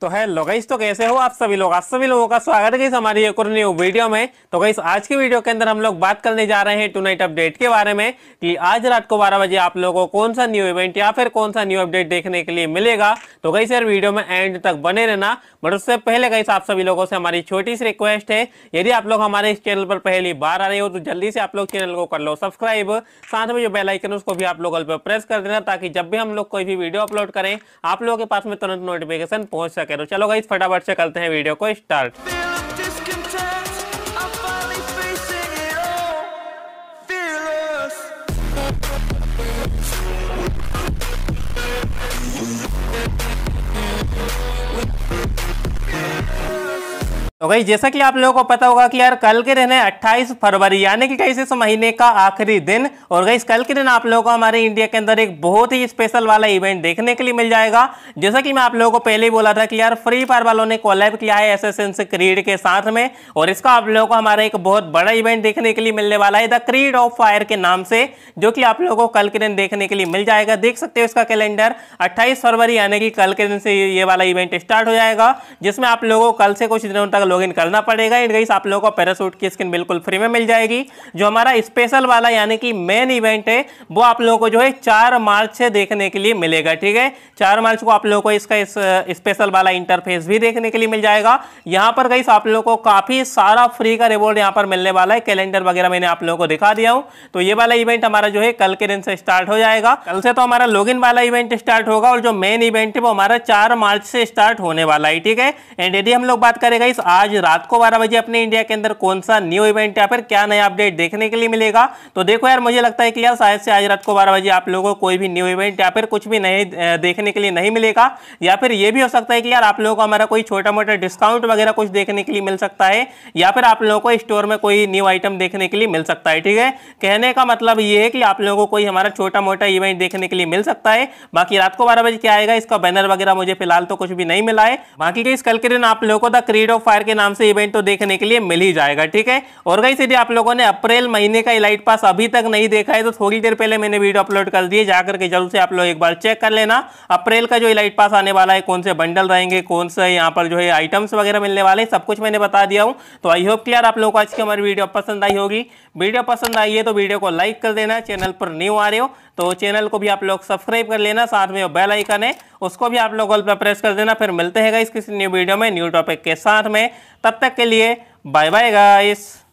तो है लोगाइस तो कैसे हो आप सभी लोग आप सभी लोगों का स्वागत है इस हमारी एक और न्यू वीडियो में तो गई आज की वीडियो के अंदर हम लोग बात करने जा रहे हैं टू नाइट अपडेट के बारे में कि आज रात को 12 बजे आप लोगों को कौन सा न्यू इवेंट या फिर कौन सा न्यू अपडेट देखने के लिए मिलेगा तो गई सर वीडियो में एंड तक बने रहना बट उससे पहले गई आप सभी लोगों से हमारी छोटी सी रिक्वेस्ट है यदि आप लोग हमारे इस चैनल पर पहली बार आ रहे हो तो जल्दी से आप लोग चैनल को कर लो सब्सक्राइब साथ में जो बेलाइकन उसको भी आप लोग प्रेस कर देना ताकि जब भी हम लोग कोई भी वीडियो अपलोड करें आप लोगों के पास में तुरंत नोटिफिकेशन पहुंच सके ना रहा चलो गाइस फटाफट से करते हैं वीडियो को स्टार्ट तो भाई जैसा कि आप लोगों को पता होगा कि यार कल के दिन है अट्ठाईस फरवरी यानी कि कहीं इस महीने का आखिरी दिन और गई कल के दिन आप लोगों को हमारे इंडिया के अंदर एक बहुत ही स्पेशल वाला इवेंट देखने के लिए मिल जाएगा जैसा कि मैं आप लोगों को पहले ही बोला था कि यार फ्री फायर वालों ने कॉलेब किया है एस क्रीड के साथ में और इसका आप लोगों को हमारा एक बहुत बड़ा इवेंट देखने के लिए मिलने वाला है द क्रीड ऑफ फायर के नाम से जो कि आप लोगों को कल के दिन देखने के लिए मिल जाएगा देख सकते हो इसका कैलेंडर अट्ठाईस फरवरी यानी कि कल के दिन से ये वाला इवेंट स्टार्ट हो जाएगा जिसमें आप लोगों को कल से कुछ दिनों तक का लॉगिन करना पड़ेगा एंड गाइस आप लोगों को पैरासूट की स्किन बिल्कुल फ्री में मिल जाएगी जो हमारा स्पेशल वाला यानी कि मेन इवेंट है वो आप लोगों को जो है चार मार्च से देखने के लिए मिलेगा ठीक है चार मार्च को आप लोगों को इसका इस स्पेशल वाला इंटरफेस भी देखने के लिए मिल जाएगा यहाँ पर गई आप लोगों को काफ़ी सारा फ्री का रिवॉर्ड यहाँ पर मिलने वाला है कैलेंडर वगैरह मैंने आप लोगों को दिखा दिया हूँ तो ये वाला इवेंट हमारा जो है कल के दिन से स्टार्ट हो जाएगा कल से तो हमारा लॉग वाला इवेंट स्टार्ट होगा और जो मेन इवेंट है वो हमारा चार मार्च से स्टार्ट होने वाला है ठीक है एंड यदि हम लोग बात करेगा इस आज रात को बारह बजे अपने इंडिया के अंदर कौन सा न्यू इवेंट या फिर क्या नया अपडेट देखने के लिए मिलेगा तो देखो यार मुझे लगता है कि यार शायद से आज रात को बारह बजे आप लोगों को कोई भी न्यू इवेंट या फिर कुछ भी नए देखने के लिए नहीं मिलेगा या फिर ये भी हो सकता है कि यार आप लोगों को हमारा कोई छोटा मोटा डिस्काउंट वगैरह कुछ देखने के लिए मिल सकता है या फिर आप लोगों को स्टोर में कोई न्यू आइटम देखने के लिए मिल सकता है ठीक है कहने का मतलब ये है कि आप लोगों को कोई हमारा छोटा मोटा इवेंट देखने के लिए मिल सकता है बाकी रात को बारह बजे क्या आएगा इसका बैनर वगैरह मुझे फिलहाल तो कुछ भी नहीं मिला है बाकी कल के दिन आप लोगों को द क्रीड ऑफ फायर के नाम से इवेंट तो देखने के लिए मिल ही जाएगा ठीक है और गई सीधे आप लोगों ने अप्रैल महीने का इलाइट पास अभी तक नहीं देखा है तो थोड़ी देर पहले मैंने वीडियो अपलोड कर दिए जाकर के जरूर से आप लोग एक बार चेक कर लेना अप्रैल का जो इलाइट पास आने वाला है कौन से बंडल रहेंगे कौन से यहाँ पर जो है आइटम्स वगैरह मिलने वाले सब कुछ मैंने बता दिया हूँ तो आई होप क्लियर आप लोग को आज की हमारी वीडियो पसंद आई होगी वीडियो पसंद आई है तो वीडियो को लाइक कर देना चैनल पर न्यू आ रहे हो तो चैनल को भी आप लोग सब्सक्राइब कर लेना साथ में बेल आइकन है उसको भी आप लोग ऑल पर प्रेस कर देना फिर मिलते हैं इस किसी न्यू वीडियो में न्यू टॉपिक के साथ में तब तक के लिए बाय बाय गाइस